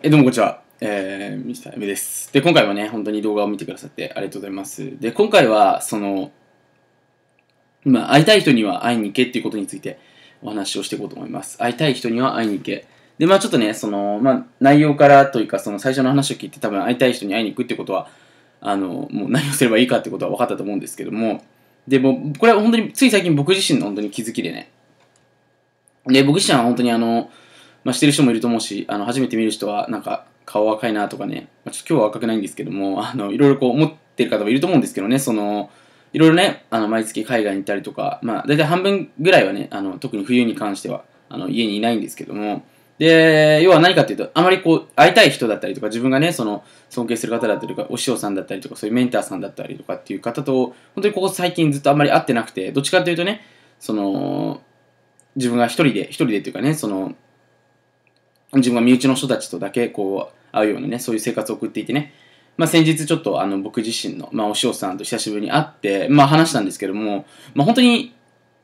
えどうもこんにちは。えー、ミスター M です。で、今回はね、本当に動画を見てくださってありがとうございます。で、今回は、その、まあ、会いたい人には会いに行けっていうことについてお話をしていこうと思います。会いたい人には会いに行け。で、まあちょっとね、その、まあ、内容からというか、その最初の話を聞いて多分会いたい人に会いに行くってことは、あの、もう何をすればいいかってことは分かったと思うんですけども、で、もこれは本当に、つい最近僕自身の本当に気づきでね、で、僕自身は本当にあの、まあ、してる人もいると思うし、あの、初めて見る人は、なんか、顔赤いなとかね、まあ、ちょっと今日は赤くないんですけども、あの、いろいろこう思ってる方もいると思うんですけどね、その、いろいろね、あの、毎月海外に行ったりとか、まあ、大体半分ぐらいはね、あの、特に冬に関しては、あの、家にいないんですけども、で、要は何かっていうと、あまりこう、会いたい人だったりとか、自分がね、その、尊敬する方だったりとか、お師匠さんだったりとか、そういうメンターさんだったりとかっていう方と、本当にここ最近ずっとあんまり会ってなくて、どっちかというとね、その、自分が一人で、一人でっていうかね、その、自分は身内の人たちとだけこう会うようなねそういう生活を送っていてね、まあ、先日ちょっとあの僕自身の、まあ、お師匠さんと久しぶりに会って、まあ、話したんですけども、まあ、本当に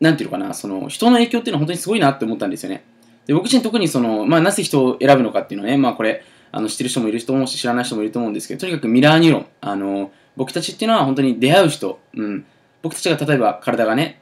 何て言うのかなその人の影響っていうのは本当にすごいなって思ったんですよねで僕自身特にその、まあ、なぜ人を選ぶのかっていうのはね、まあ、これあの知ってる人もいると思うし知らない人もいると思うんですけどとにかくミラーニューロンあの僕たちっていうのは本当に出会う人、うん、僕たちが例えば体がね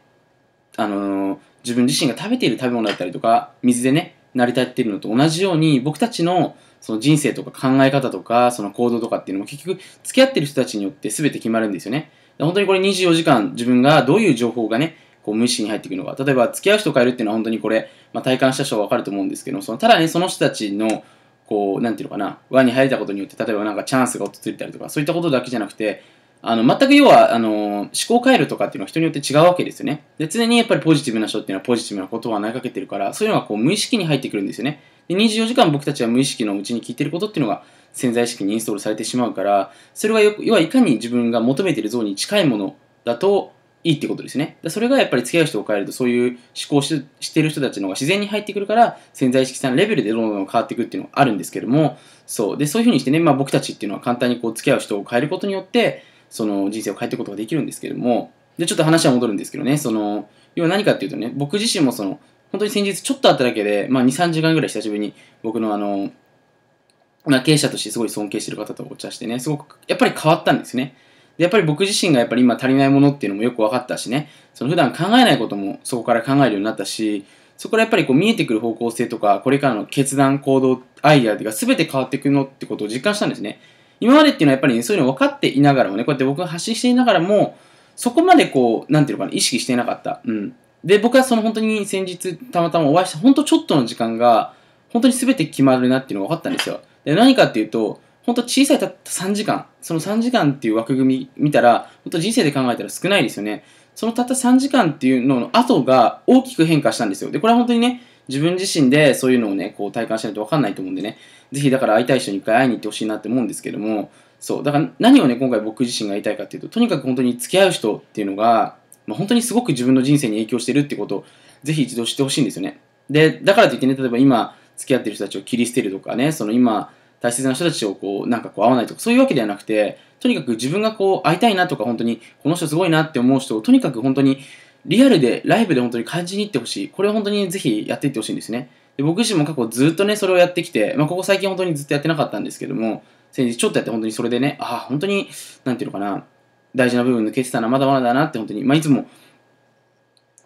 あの自分自身が食べている食べ物だったりとか水でね成り立っているのと同じように、僕たちのその人生とか考え方とか、その行動とかっていうのも結局、付き合ってる人たちによって全て決まるんですよね。本当にこれ24時間自分がどういう情報がね、こう無意識に入っていくのか。例えば、付き合う人を変えるっていうのは本当にこれ、まあ、体感した人はわかると思うんですけど、そのただね、その人たちの、こう、なんていうのかな、輪に入れたことによって、例えばなんかチャンスが訪れたりとか、そういったことだけじゃなくて、あの、全く要は、あの、思考回路とかっていうのは人によって違うわけですよね。で、常にやっぱりポジティブな人っていうのはポジティブなことは投げかけてるから、そういうのがこう無意識に入ってくるんですよね。で、24時間僕たちは無意識のうちに聞いてることっていうのが潜在意識にインストールされてしまうから、それがよく、要はいかに自分が求めてる像に近いものだといいってことですね。それがやっぱり付き合う人を変えると、そういう思考ししてる人たちの方が自然に入ってくるから、潜在意識さんレベルでどんどん変わっていくっていうのがあるんですけども、そう。で、そういうふうにしてね、まあ僕たちっていうのは簡単にこう付き合う人を変えることによって、その人生を変えていくことができるんですけども、で、ちょっと話は戻るんですけどね、その、要は何かっていうとね、僕自身もその、本当に先日ちょっとあっただけで、まあ2、3時間ぐらい久しぶりに僕のあの、まあ経営者としてすごい尊敬してる方とお茶してね、すごく、やっぱり変わったんですね。で、やっぱり僕自身がやっぱり今足りないものっていうのもよく分かったしね、その普段考えないこともそこから考えるようになったし、そこからやっぱりこう見えてくる方向性とか、これからの決断、行動、アイデアが全て変わっていくのってことを実感したんですね。今までっていうのはやっぱりね、そういうの分かっていながらもね、こうやって僕が発信していながらも、そこまでこう、なんていうのかな、意識していなかった。うん。で、僕はその本当に先日たまたまお会いした、本当ちょっとの時間が、本当に全て決まるなっていうのが分かったんですよ。で、何かっていうと、本当小さいたった3時間、その3時間っていう枠組み見たら、本当人生で考えたら少ないですよね。そのたった3時間っていうのの後が大きく変化したんですよ。で、これは本当にね、自分自身でそういうのをね、こう体感しないと分かんないと思うんでね、ぜひだから会いたい人に一回会いに行ってほしいなって思うんですけども、そう、だから何をね、今回僕自身が言いたいかっていうと、とにかく本当に付き合う人っていうのが、まあ、本当にすごく自分の人生に影響してるってことを、ぜひ一度知ってほしいんですよね。で、だからといってね、例えば今、付き合ってる人たちを切り捨てるとかね、その今、大切な人たちをこう、なんかこう、会わないとか、そういうわけではなくて、とにかく自分がこう、会いたいなとか、本当に、この人すごいなって思う人を、とにかく本当に、リアルで、ライブで本当に感じに行ってほしい。これ本当にぜひやっていってほしいんですね。で僕自身も過去ずっとね、それをやってきて、まあ、ここ最近本当にずっとやってなかったんですけども、先日ちょっとやって本当にそれでね、ああ、本当に、なんていうのかな、大事な部分抜けてたな、まだまだだなって本当に、まあ、いつも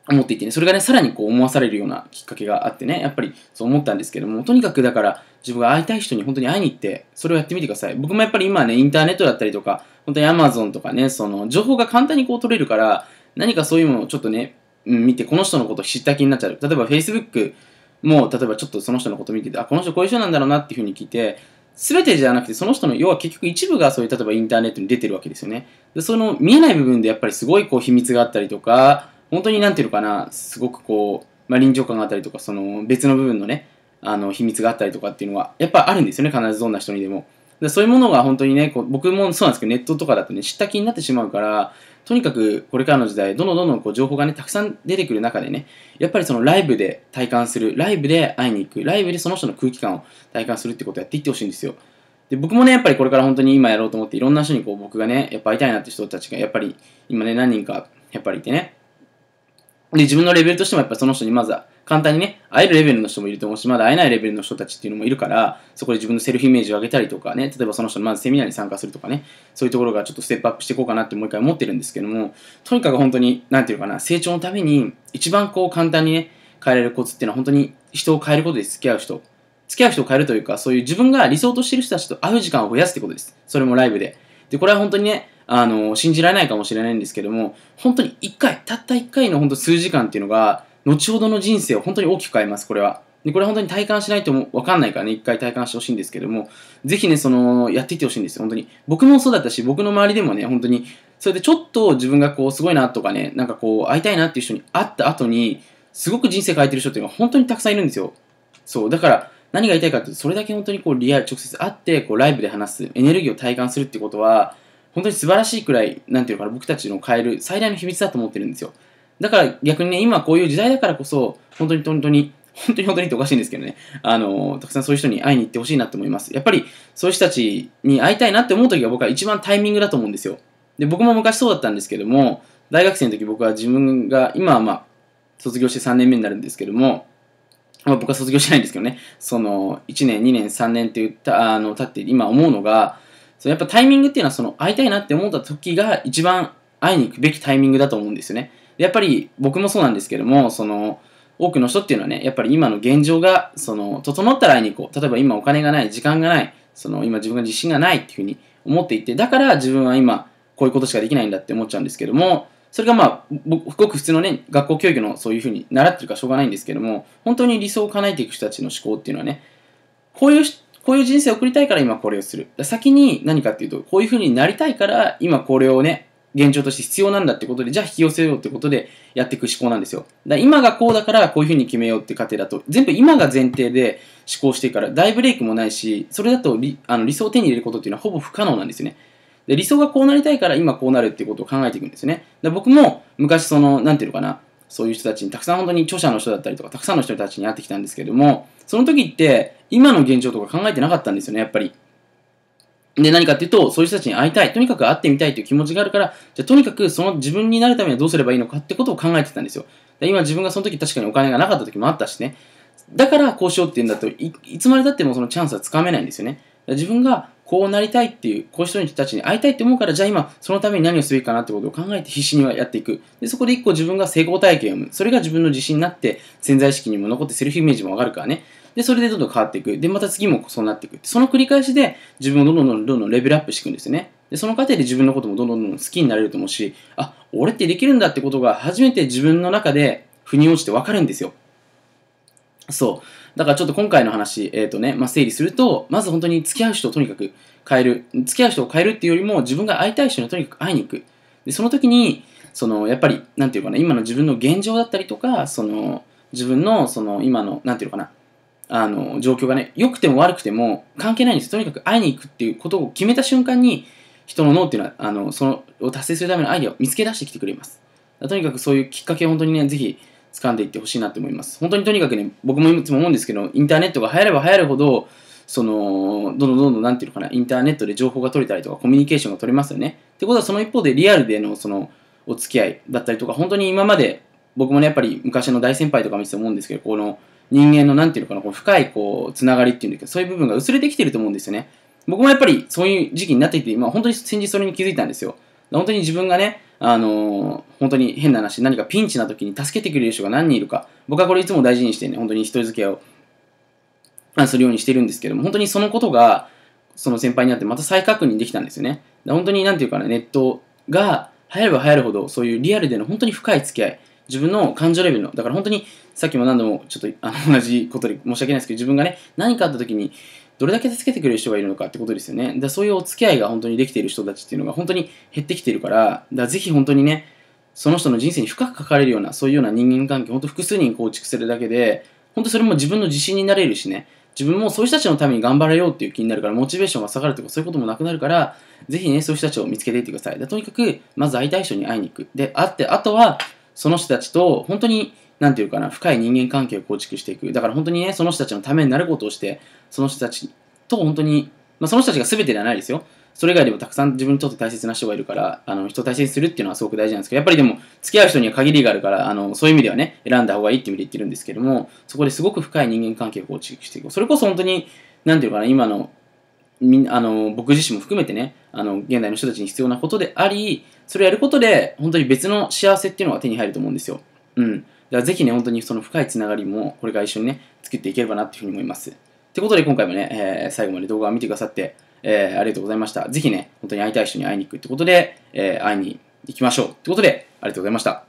思っていてね、それがね、さらにこう思わされるようなきっかけがあってね、やっぱりそう思ったんですけども、とにかくだから自分が会いたい人に本当に会いに行って、それをやってみてください。僕もやっぱり今ね、インターネットだったりとか、本当に Amazon とかね、その情報が簡単にこう取れるから、何かそういうものをちょっとね、うん、見て、この人のことを知った気になっちゃう。例えば Facebook も、例えばちょっとその人のこと見てて、あ、この人こういう人なんだろうなっていうふうに聞いて、全てじゃなくて、その人の、要は結局一部がそういう、例えばインターネットに出てるわけですよね。で、その見えない部分でやっぱりすごいこう秘密があったりとか、本当になんていうのかな、すごくこう、まあ、臨場感があったりとか、その別の部分のね、あの秘密があったりとかっていうのは、やっぱあるんですよね、必ずどんな人にでも。でそういうものが本当にね、こう僕もそうなんですけど、ネットとかだとね、知った気になってしまうから、とにかくこれからの時代、どんどんどんどんこう情報がね、たくさん出てくる中でね、やっぱりそのライブで体感する、ライブで会いに行く、ライブでその人の空気感を体感するってことをやっていってほしいんですよ。で、僕もね、やっぱりこれから本当に今やろうと思って、いろんな人にこう僕がね、やっぱ会いたいなって人たちが、やっぱり今ね、何人かやっぱりいてね、で、自分のレベルとしてもやっぱりその人にまずは簡単にね、会えるレベルの人もいると思うし、まだ会えないレベルの人たちっていうのもいるから、そこで自分のセルフイメージを上げたりとかね、例えばその人のまずセミナーに参加するとかね、そういうところがちょっとステップアップしていこうかなってもう一回思ってるんですけども、とにかく本当に、なんていうかな、成長のために、一番こう簡単にね、変えられるコツっていうのは本当に人を変えることで付き合う人、付き合う人を変えるというか、そういう自分が理想としてる人たちと会う時間を増やすってことです。それもライブで。で、これは本当にね、あの、信じられないかもしれないんですけども、本当に1回、たった1回の本当数時間っていうのが、後ほどの人生を本当に大きく変えます、これは。でこれは本当に体感しないと分かんないからね、一回体感してほしいんですけども、ぜひね、その、やっていってほしいんですよ、本当に。僕もそうだったし、僕の周りでもね、本当に、それでちょっと自分がこう、すごいなとかね、なんかこう、会いたいなっていう人に会った後に、すごく人生変えてる人っていうのは本当にたくさんいるんですよ。そう、だから、何が言いたいかっていうと、それだけ本当にこう、リアル、直接会って、こう、ライブで話す、エネルギーを体感するってことは、本当に素晴らしいくらい、なんていうのかな、僕たちの変える最大の秘密だと思ってるんですよ。だから逆にね、今こういう時代だからこそ、本当に本当に、本当に本当にっておかしいんですけどね、あの、たくさんそういう人に会いに行ってほしいなと思います。やっぱり、そういう人たちに会いたいなって思う時が僕は一番タイミングだと思うんですよ。で、僕も昔そうだったんですけども、大学生の時僕は自分が、今はまあ、卒業して3年目になるんですけども、まあ、僕は卒業しないんですけどね、その、1年、2年、3年って言った、あの、経って今思うのが、そのやっぱタイミングっていうのは、その、会いたいなって思った時が一番会いに行くべきタイミングだと思うんですよね。やっぱり僕もそうなんですけども、その、多くの人っていうのはね、やっぱり今の現状が、その、整ったら会いに行こう。例えば今お金がない、時間がない、その、今自分が自信がないっていうふうに思っていて、だから自分は今、こういうことしかできないんだって思っちゃうんですけども、それがまあ、ごく普通のね、学校教育のそういうふうに習ってるかしょうがないんですけども、本当に理想を叶えていく人たちの思考っていうのはね、こういう、こういう人生を送りたいから今これをする。先に何かっていうと、こういうふうになりたいから今これをね、現状として必要なんだってことで、じゃあ引き寄せようってことでやっていく思考なんですよ。だ今がこうだからこういうふうに決めようって過程だと、全部今が前提で思考してから、大ブレイクもないし、それだと理あの理想を手に入れることっていうのはほぼ不可能なんですよね。で理想がこうなりたいから今こうなるっていうことを考えていくんですね。だ僕も昔その、なんていうのかな、そういう人たちにたくさん本当に著者の人だったりとかたくさんの人たちに会ってきたんですけどもその時って今の現状とか考えてなかったんですよねやっぱりで、何かっていうと、そういう人たちに会いたい、とにかく会ってみたいという気持ちがあるから、じゃとにかくその自分になるためにはどうすればいいのかってことを考えてたんですよ。で今自分がその時確かにお金がなかった時もあったしね。だからこうしようっていうんだとい、いつまでたってもそのチャンスはつかめないんですよね。自分がこうなりたいっていう、こういう人たちに会いたいって思うから、じゃあ今、そのために何をすべきかなってことを考えて必死にはやっていく。で、そこで一個自分が成功体験を生む。それが自分の自信になって、潜在意識にも残ってセルフイメージも上がるからね。で、それでどんどん変わっていく。で、また次もそうなっていく。その繰り返しで自分をどんどんどんどんどんレベルアップしていくんですよね。で、その過程で自分のこともどんどんどん好きになれると思うし、あ、俺ってできるんだってことが初めて自分の中で腑に落ちてわかるんですよ。そう。だからちょっと今回の話、えっ、ー、とね、まあ、整理すると、まず本当に付き合う人をとにかく変える。付き合う人を変えるっていうよりも、自分が会いたい人にとにかく会いに行く。で、その時に、その、やっぱり、なんていうかな、今の自分の現状だったりとか、その、自分の、その、今の、なんていうのかな、あの、状況がね、良くても悪くても関係ないんです。とにかく会いに行くっていうことを決めた瞬間に、人の脳っていうのは、あの、その、を達成するためのアイデアを見つけ出してきてくれます。とにかくそういうきっかけを本当にね、ぜひ掴んでいってほしいなと思います。本当にとにかくね、僕もいつも思うんですけど、インターネットが流行れば流行るほど、その、どんどんどんどん、なんていうのかな、インターネットで情報が取れたりとか、コミュニケーションが取れますよね。ってことは、その一方でリアルでの、その、お付き合いだったりとか、本当に今まで、僕もね、やっぱり昔の大先輩とか見てて思うんですけど、この、人間の何て言うのかな、こう深いこう、つながりっていうんだけど、そういう部分が薄れてきてると思うんですよね。僕もやっぱりそういう時期になっていて、今本当に先日それに気づいたんですよ。本当に自分がね、あのー、本当に変な話、何かピンチな時に助けてくれる人が何人いるか、僕はこれいつも大事にしてね、本当に人付き合いをするようにしてるんですけども、本当にそのことが、その先輩になってまた再確認できたんですよね。本当になんていうかな、ネットが流行れば流行るほど、そういうリアルでの本当に深い付き合い、自分の感情レベルの、だから本当にさっきも何度もちょっとあの同じことで申し訳ないですけど、自分がね、何かあった時にどれだけ助けてくれる人がいるのかってことですよね。だそういうお付き合いが本当にできている人たちっていうのが本当に減ってきているから、だぜひ本当にね、その人の人生に深く関かれるような、そういうような人間関係、本当複数人構築するだけで、本当それも自分の自信になれるしね、自分もそういう人たちのために頑張れようっていう気になるから、モチベーションが下がるとか、そういうこともなくなるから、ぜひね、そういう人たちを見つけていってください。でとにかく、まず会いたい人に会いに行く。で、会って、あとは、その人たちと本当に何て言うかな深い人間関係を構築していくだから本当にねその人たちのためになることをしてその人たちと本当に、まあ、その人たちが全てではないですよそれ以外でもたくさん自分にとって大切な人がいるからあの人を大切にするっていうのはすごく大事なんですけどやっぱりでも付き合う人には限りがあるからあのそういう意味ではね選んだ方がいいって意味で言ってるんですけどもそこですごく深い人間関係を構築していくそれこそ本当に何て言うかな今のみあの僕自身も含めてねあの現代の人たちに必要なことでありそれをやることで本当に別の幸せっていうのが手に入ると思うんですよ。うん、だからぜひね本当にその深いつながりもこれから一緒にね作っていければなっていうふうに思います。ってことで今回もね、えー、最後まで動画を見てくださって、えー、ありがとうございました。ぜひね本当に会いたい人に会いに行くってことで、えー、会いに行きましょうってことでありがとうございました。